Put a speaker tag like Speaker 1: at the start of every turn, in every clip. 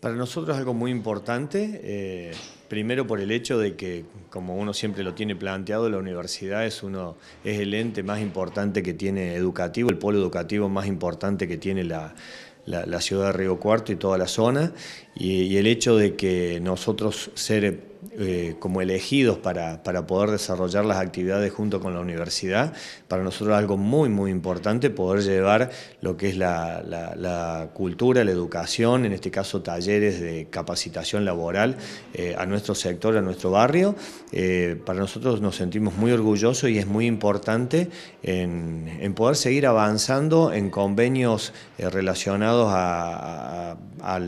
Speaker 1: Para nosotros es algo muy importante, eh, primero por el hecho de que, como uno siempre lo tiene planteado, la universidad es, uno, es el ente más importante que tiene educativo, el polo educativo más importante que tiene la, ciudad de Río Cuarto y toda la zona, y el hecho de que nosotros ser eh, como elegidos para, poder desarrollar las actividades junto con la universidad, para nosotros es algo muy, muy importante poder llevar lo que es la, cultura, la educación, en este caso talleres de capacitación laboral eh, a nuestro sector, a nuestro barrio. Eh, para nosotros nos sentimos muy orgullosos y es muy importante en, poder seguir avanzando en convenios relacionados a a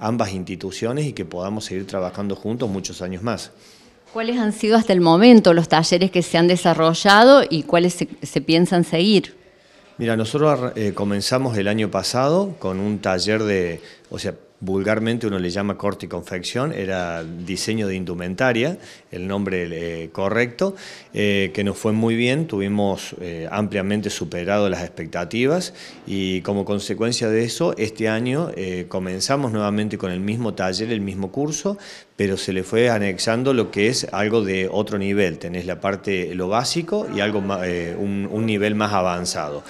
Speaker 1: ambas instituciones y que podamos seguir trabajando juntos muchos años más. ¿Cuáles han sido hasta el momento los talleres que se han desarrollado y cuáles se, piensan seguir? Mira, nosotros eh, comenzamos el año pasado con un taller de, o sea, vulgarmente uno le llama corte y confección, era diseño de indumentaria, el nombre eh, correcto, eh, que nos fue muy bien, tuvimos eh, ampliamente superado las expectativas y como consecuencia de eso, este año comenzamos nuevamente con el mismo taller, el mismo curso, pero se le fue anexando lo que es algo de otro nivel, tenés la parte, lo básico y algo un nivel más avanzado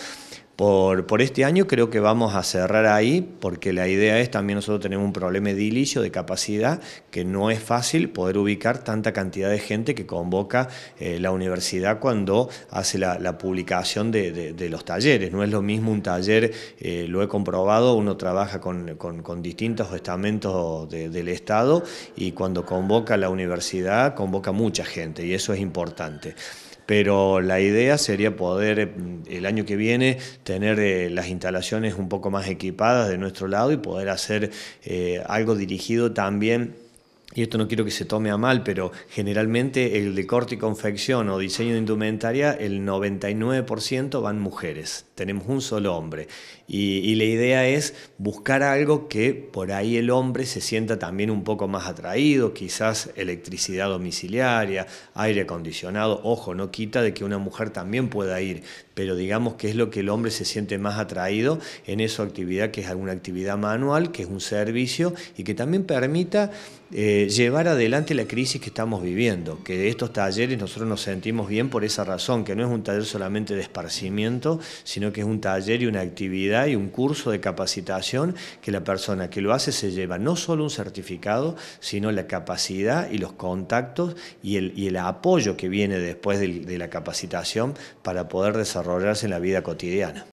Speaker 1: por, este año creo que vamos a cerrar ahí, porque la idea es también nosotros tenemos un problema edilicio de capacidad, que no es fácil poder ubicar tanta cantidad de gente que convoca eh, la universidad cuando hace la, publicación de, los talleres. No es lo mismo un taller, eh, lo he comprobado, uno trabaja con, distintos estamentos del Estado y cuando convoca la universidad convoca mucha gente y eso es importante pero la idea sería poder eh, el año que viene tener eh, las instalaciones un poco más equipadas de nuestro lado y poder hacer eh, algo dirigido también y esto no quiero que se tome a mal, pero generalmente el de corte y confección o diseño de indumentaria, el 99% van mujeres. Tenemos un solo hombre. Y, la idea es buscar algo que por ahí el hombre se sienta también un poco más atraído, quizás electricidad domiciliaria, aire acondicionado. Ojo, no quita de que una mujer también pueda ir, pero digamos que es lo que el hombre se siente más atraído en esa actividad, que es alguna actividad manual, que es un servicio y que también permita... Eh, eh, llevar adelante la crisis que estamos viviendo, que estos talleres nosotros nos sentimos bien por esa razón, que no es un taller solamente de esparcimiento, sino que es un taller y una actividad y un curso de capacitación que la persona que lo hace se lleva no solo un certificado, sino la capacidad y los contactos y el, apoyo que viene después de la capacitación para poder desarrollarse en la vida cotidiana.